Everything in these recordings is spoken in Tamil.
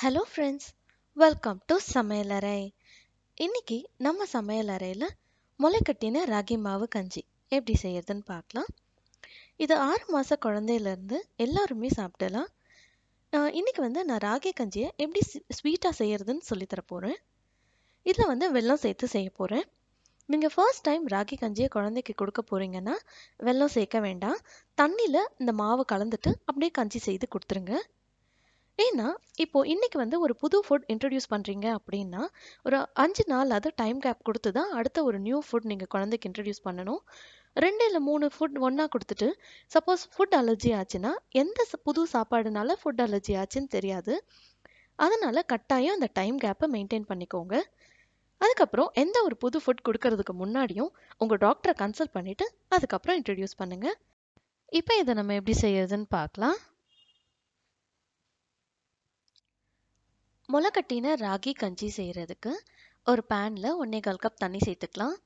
ஹலோ ஃப்ரெண்ட்ஸ் வெல்கம் டு சமையலறை இன்னைக்கு நம்ம சமையலறையில் முளைக்கட்டின ராகி மாவு கஞ்சி எப்படி செய்யறதுன்னு பார்க்கலாம் இது ஆறு மாத குழந்தையிலேருந்து எல்லாருமே சாப்பிடலாம் இன்றைக்கி வந்து நான் ராகி கஞ்சியை எப்படி ஸ்வீட்டாக செய்கிறதுன்னு சொல்லித்தர போகிறேன் இதில் வந்து வெள்ளம் சேர்த்து செய்ய போகிறேன் நீங்கள் ஃபர்ஸ்ட் டைம் ராகி கஞ்சியை குழந்தைக்கு கொடுக்க போகிறீங்கன்னா வெள்ளம் சேர்க்க வேண்டாம் தண்ணியில் இந்த மாவை கலந்துட்டு அப்படியே கஞ்சி செய்து கொடுத்துருங்க ஏன்னா இப்போ இன்னைக்கு வந்து ஒரு புது ஃபுட் இன்ட்ரடியூஸ் பண்றீங்க அப்படின்னா ஒரு அஞ்சு நாள் அது டைம் கேப் கொடுத்து தான் அடுத்த ஒரு நியூ ஃபுட் நீங்க குழந்தைக்கு இன்ட்ரடியூஸ் பண்ணணும் ரெண்டு இல்லை மூணு ஃபுட் ஒன்றா கொடுத்துட்டு சப்போஸ் ஃபுட் அலர்ஜி ஆச்சுன்னா எந்த புது சாப்பாடுனால ஃபுட் அலர்ஜி ஆச்சுன்னு தெரியாது அதனால கட்டாயம் அந்த டைம் கேப்பை மெயின்டைன் பண்ணிக்கோங்க அதுக்கப்புறம் எந்த ஒரு புது ஃபுட் கொடுக்கறதுக்கு முன்னாடியும் உங்கள் டாக்டரை கன்சல்ட் பண்ணிவிட்டு அதுக்கப்புறம் இன்ட்ரடியூஸ் பண்ணுங்கள் இப்போ இதை நம்ம எப்படி செய்யறதுன்னு பார்க்கலாம் முளைக்கட்டின ராகி கஞ்சி செய்கிறதுக்கு ஒரு பேனில் ஒன்றே கால் கப் தண்ணி சேர்த்துக்கலாம்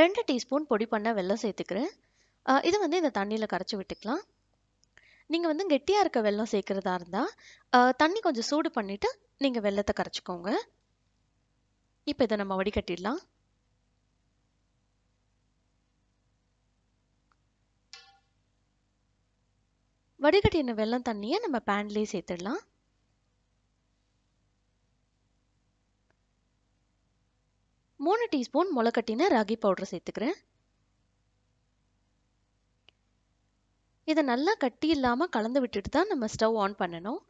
ரெண்டு டீஸ்பூன் பொடி பண்ண வெல்லம் சேர்த்துக்கிறேன் இது வந்து இந்த தண்ணியில் கரைச்சி விட்டுக்கலாம் நீங்கள் வந்து கெட்டியாக இருக்க வெல்லம் சேர்க்குறதா இருந்தால் தண்ணி கொஞ்சம் சூடு பண்ணிவிட்டு நீங்கள் வெள்ளத்தை கரைச்சிக்கோங்க இப்போ இதை நம்ம வடிகட்டிடலாம் வடிகட்டின வெள்ளம் தண்ணியை நம்ம பேன்லேயே சேர்த்துடலாம் மூணு டீஸ்பூன் முளைக்கட்டின ராகி பவுடர் சேர்த்துக்கிறேன் இதை நல்லா கட்டி இல்லாமல் கலந்து விட்டுட்டு தான் நம்ம ஸ்டவ் ஆன் பண்ணணும்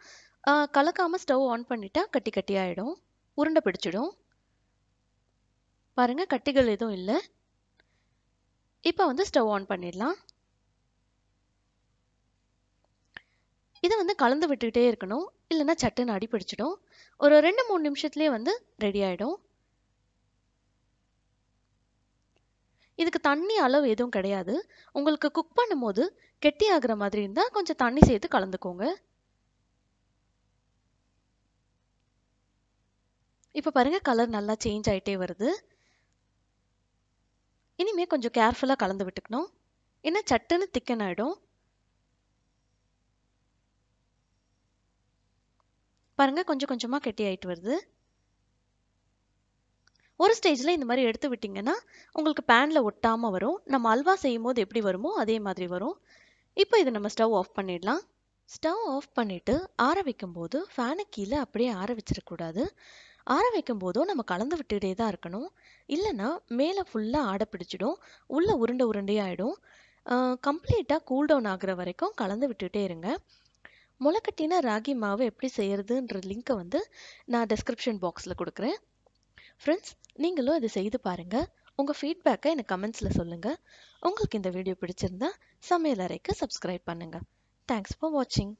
கலக்காமல் ஸ்டவ் ஆன் பண்ணிட்டா கட்டி கட்டி ஆகிடும் உருண்டை பிடிச்சிடும் பாருங்கள் கட்டிகள் எதுவும் இல்லை இப்போ வந்து ஸ்டவ் ஆன் பண்ணிடலாம் இதை வந்து கலந்து விட்டுக்கிட்டே இருக்கணும் இல்லைன்னா சட்டுன்னு அடி பிடிச்சிடும் ஒரு ரெண்டு மூணு நிமிஷத்துலேயே வந்து ரெடி ஆகிடும் இதுக்கு தண்ணி அளவு எதுவும் கிடையாது உங்களுக்கு குக் பண்ணும்போது கெட்டி ஆகுற மாதிரி இருந்தால் கொஞ்சம் தண்ணி சேர்த்து கலந்துக்கோங்க இப்போ பாருங்கள் கலர் நல்லா சேஞ்ச் ஆகிட்டே வருது இனிமேல் கொஞ்சம் கேர்ஃபுல்லாக கலந்து விட்டுக்கணும் ஏன்னா சட்டுன்னு திக்கன் ஆகிடும் பாருங்கள் கொஞ்சம் கொஞ்சமாக கெட்டி ஆகிட்டு வருது ஒரு ஸ்டேஜில் இந்த மாதிரி எடுத்து விட்டிங்கன்னா உங்களுக்கு பேனில் ஒட்டாமல் வரும் நம்ம அல்வா செய்யும் போது எப்படி வருமோ அதே மாதிரி வரும் இப்போ இதை நம்ம ஸ்டவ் ஆஃப் பண்ணிடலாம் ஸ்டவ் ஆஃப் பண்ணிவிட்டு ஆற வைக்கும் போது ஃபேனு கீழே அப்படியே ஆற வச்சிடக்கூடாது ஆற வைக்கும் போதும் நம்ம கலந்து விட்டுகிட்டே தான் இருக்கணும் இல்லைன்னா மேலே ஃபுல்லாக ஆடை பிடிச்சிடும் உள்ளே உருண்டை உருண்டையாகிடும் கம்ப்ளீட்டாக கூல்டவுன் ஆகிற வரைக்கும் கலந்து விட்டுகிட்டே இருங்க முளைக்கட்டின ராகி மாவு எப்படி செய்கிறதுன்ற லிங்க்கை வந்து நான் டிஸ்கிரிப்ஷன் பாக்ஸில் கொடுக்குறேன் ஃப்ரெண்ட்ஸ் நீங்களும் இதை செய்து பாருங்கள் உங்கள் ஃபீட்பேக்கை எனக்கு கமெண்ட்ஸில் சொல்லுங்கள் உங்களுக்கு இந்த வீடியோ பிடிச்சிருந்தா சமையல் அறைக்கு சப்ஸ்கிரைப் பண்ணுங்கள் தேங்க்ஸ் ஃபார் வாட்சிங்